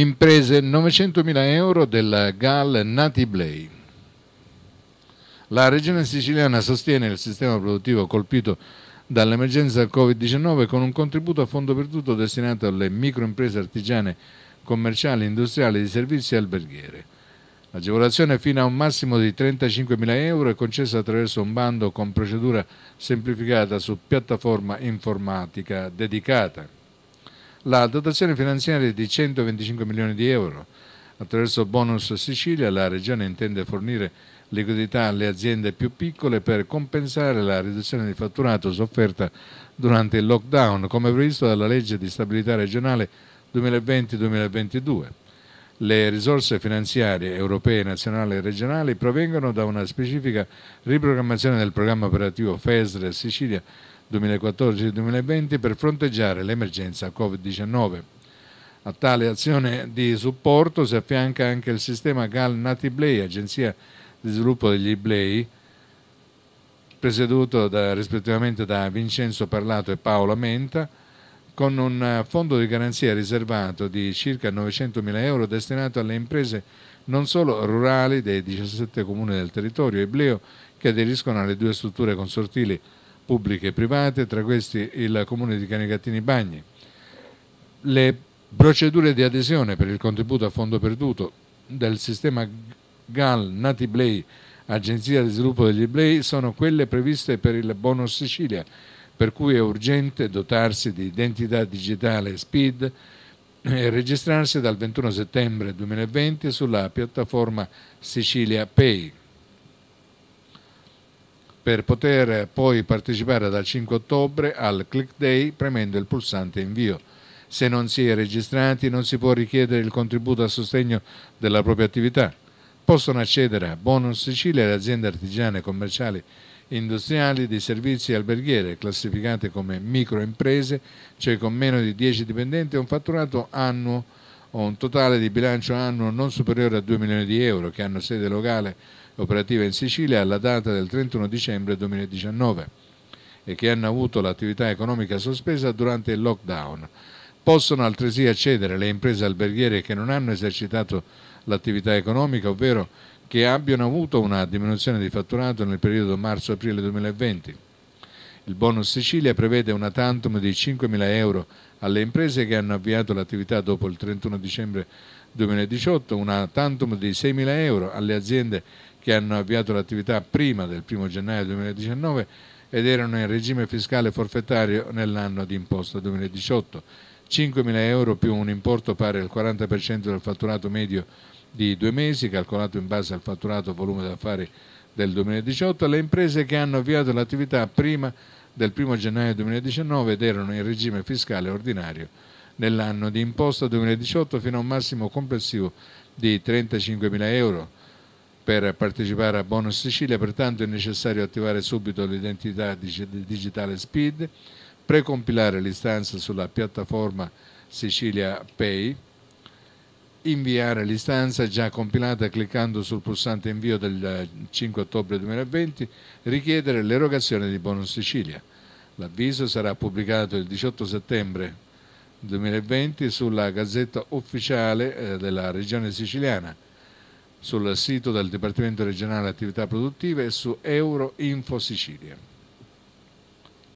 imprese 900.000 euro della GAL Nati Blay. La regione siciliana sostiene il sistema produttivo colpito dall'emergenza Covid-19 con un contributo a fondo perduto destinato alle microimprese artigiane, commerciali, industriali, di servizi e alberghiere. L'agevolazione fino a un massimo di 35.000 euro è concessa attraverso un bando con procedura semplificata su piattaforma informatica dedicata la dotazione finanziaria di 125 milioni di euro. Attraverso bonus Sicilia la Regione intende fornire liquidità alle aziende più piccole per compensare la riduzione di fatturato sofferta durante il lockdown, come previsto dalla legge di stabilità regionale 2020-2022. Le risorse finanziarie europee, nazionali e regionali provengono da una specifica riprogrammazione del programma operativo FESR Sicilia 2014-2020 per fronteggiare l'emergenza Covid-19. A tale azione di supporto si affianca anche il sistema GAL NatiBlay, agenzia di sviluppo degli Iblei, presieduto da, rispettivamente da Vincenzo Parlato e Paola Menta, con un eh, fondo di garanzia riservato di circa 900.000 euro destinato alle imprese non solo rurali dei 17 comuni del territorio ebleo che aderiscono alle due strutture consortili pubbliche e private, tra questi il comune di Canicattini Bagni. Le procedure di adesione per il contributo a fondo perduto del sistema GAL Nati Blay, Agenzia di Sviluppo degli Blay, sono quelle previste per il Bonus Sicilia per cui è urgente dotarsi di identità digitale SPID e registrarsi dal 21 settembre 2020 sulla piattaforma Sicilia Pay per poter poi partecipare dal 5 ottobre al Click Day premendo il pulsante invio. Se non si è registrati non si può richiedere il contributo a sostegno della propria attività. Possono accedere a Bonus Sicilia le aziende artigiane e commerciali industriali di servizi alberghiere, classificate come microimprese, cioè con meno di 10 dipendenti e un fatturato annuo o un totale di bilancio annuo non superiore a 2 milioni di euro, che hanno sede locale operativa in Sicilia alla data del 31 dicembre 2019 e che hanno avuto l'attività economica sospesa durante il lockdown. Possono altresì accedere le imprese alberghiere che non hanno esercitato l'attività economica, ovvero che abbiano avuto una diminuzione di fatturato nel periodo marzo-aprile 2020. Il bonus Sicilia prevede una tantum di 5.000 euro alle imprese che hanno avviato l'attività dopo il 31 dicembre 2018, una tantum di 6.000 euro alle aziende che hanno avviato l'attività prima del 1 gennaio 2019 ed erano in regime fiscale forfettario nell'anno di imposta 2018, 5.000 euro più un importo pari al 40% del fatturato medio di due mesi, calcolato in base al fatturato volume d'affari del 2018, le imprese che hanno avviato l'attività prima del 1 gennaio 2019 ed erano in regime fiscale ordinario nell'anno di imposta 2018 fino a un massimo complessivo di 35.000 euro. Per partecipare a Bonus Sicilia pertanto è necessario attivare subito l'identità digitale SPID, precompilare l'istanza sulla piattaforma Sicilia Pay, inviare l'istanza già compilata cliccando sul pulsante invio del 5 eh, ottobre 2020, richiedere l'erogazione di bonus Sicilia. L'avviso sarà pubblicato il 18 settembre 2020 sulla Gazzetta Ufficiale eh, della Regione Siciliana, sul sito del Dipartimento Regionale Attività Produttive e su Euro Info Sicilia.